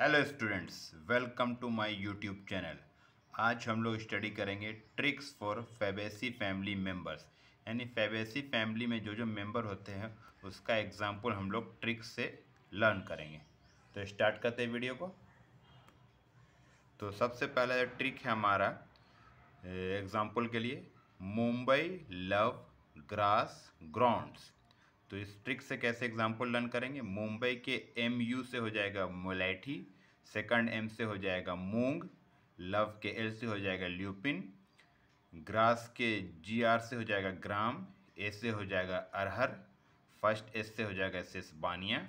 hello students welcome to my YouTube channel आज हम लोग स्टडी करेंगे tricks for Fabaceae family members यानी फेबेसी फैमिली में जो जो मेंबर होते हैं उसका एग्जांपल हम लोग ट्रिक्स से लर्न करेंगे तो स्टार्ट करते हैं वीडियो को तो सबसे पहला जो ट्रिक है हमारा एग्ज़ाम्पल के लिए मुंबई लव ग्रास ग्राउंड्स तो इस ट्रिक से कैसे एग्जाम्पल लर्न करेंगे मुंबई के एम यू से हो जाएगा मोलैठी सेकंड एम से हो जाएगा मूंग लव के एल से हो जाएगा ल्यूपिन ग्रास के जी आर से हो जाएगा ग्राम ए से हो जाएगा अरहर फर्स्ट एस से हो जाएगा सेसबानिया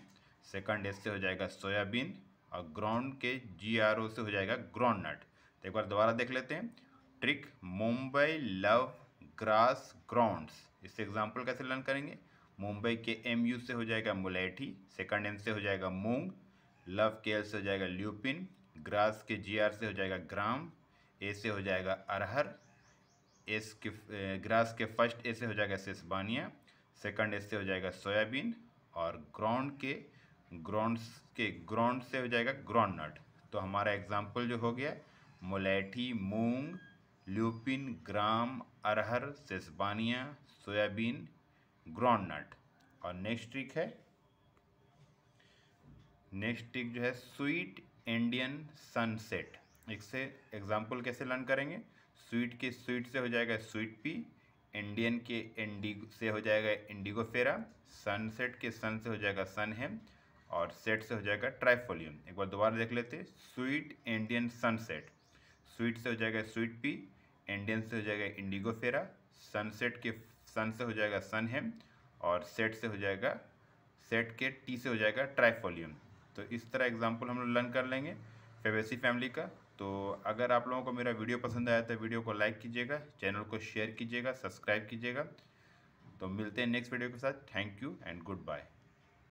सेकंड एस से हो जाएगा सोयाबीन और ग्राउंड के जी आर ओ से हो जाएगा ग्राउंड नट तो एक बार दोबारा देख लेते हैं trick Mumbai love grass grounds इससे एग्जाम्पल कैसे लर्न करेंगे मुंबई के एम यू से हो जाएगा मुलैठी सेकंड एम से हो जाएगा मूंग लव के एल से हो जाएगा ल्यूपिन ग्रास के जी आर से हो जाएगा ग्राम ए से हो जाएगा अरहर एस के ग्रास के फर्स्ट ए से हो जाएगा सेसबानिया सेकंड ए से हो जाएगा सोयाबीन और ग्राउंड के ग्राउंड के ग्राउंड से हो जाएगा ग्राउंड नट तो हमारा एग्जाम्पल जो हो गया मुलैठी मूंग ल्यूपिन ग्राम अरहर सेसबानिया सोयाबीन ग्राउंड नट और नेक्स्ट ट्रिक है नेक्स्ट ट्रिक जो है स्वीट इंडियन सनसेट इससे एग्जाम्पल कैसे लर्न करेंगे स्वीट के स्वीट से हो जाएगा स्वीट पी इंडियन के इंडी से हो जाएगा इंडिगो फेरा सनसेट के सन से हो जाएगा सन हेम और सेट से हो जाएगा ट्राइफोलियम एक बार दोबारा देख लेते स्वीट इंडियन सनसेट स्वीट से हो जाएगा स्वीट पी इंडियन से हो जाएगा इंडिगो फेरा सनसेट के सन से हो जाएगा सन है और सेट से हो जाएगा सेट के टी से हो जाएगा ट्राइफोलियम तो इस तरह एग्जाम्पल हम लोग लर्न कर लेंगे फेवेसी फैमिली का तो अगर आप लोगों को मेरा वीडियो पसंद आया तो वीडियो को लाइक कीजिएगा चैनल को शेयर कीजिएगा सब्सक्राइब कीजिएगा तो मिलते हैं नेक्स्ट वीडियो के साथ thank you and good bye